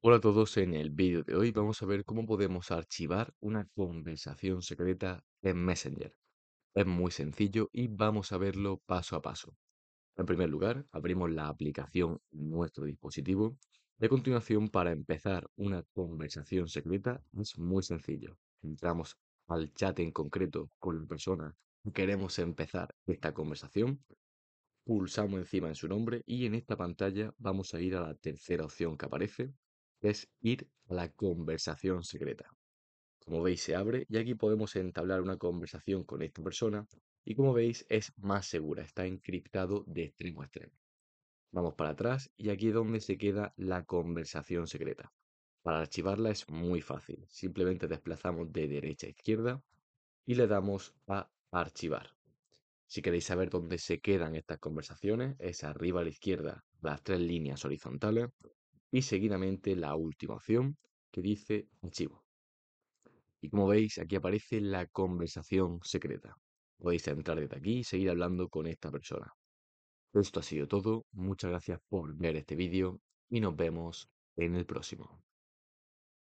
Hola a todos, en el vídeo de hoy vamos a ver cómo podemos archivar una conversación secreta en Messenger. Es muy sencillo y vamos a verlo paso a paso. En primer lugar, abrimos la aplicación en nuestro dispositivo De a continuación para empezar una conversación secreta es muy sencillo. Entramos al chat en concreto con la persona que queremos empezar esta conversación pulsamos encima en su nombre y en esta pantalla vamos a ir a la tercera opción que aparece, es ir a la conversación secreta. Como veis se abre y aquí podemos entablar una conversación con esta persona y como veis es más segura, está encriptado de extremo a extremo. Vamos para atrás y aquí es donde se queda la conversación secreta. Para archivarla es muy fácil, simplemente desplazamos de derecha a izquierda y le damos a archivar. Si queréis saber dónde se quedan estas conversaciones, es arriba a la izquierda las tres líneas horizontales y seguidamente la última opción que dice archivo. Y como veis, aquí aparece la conversación secreta. Podéis entrar desde aquí y seguir hablando con esta persona. Esto ha sido todo, muchas gracias por ver este vídeo y nos vemos en el próximo.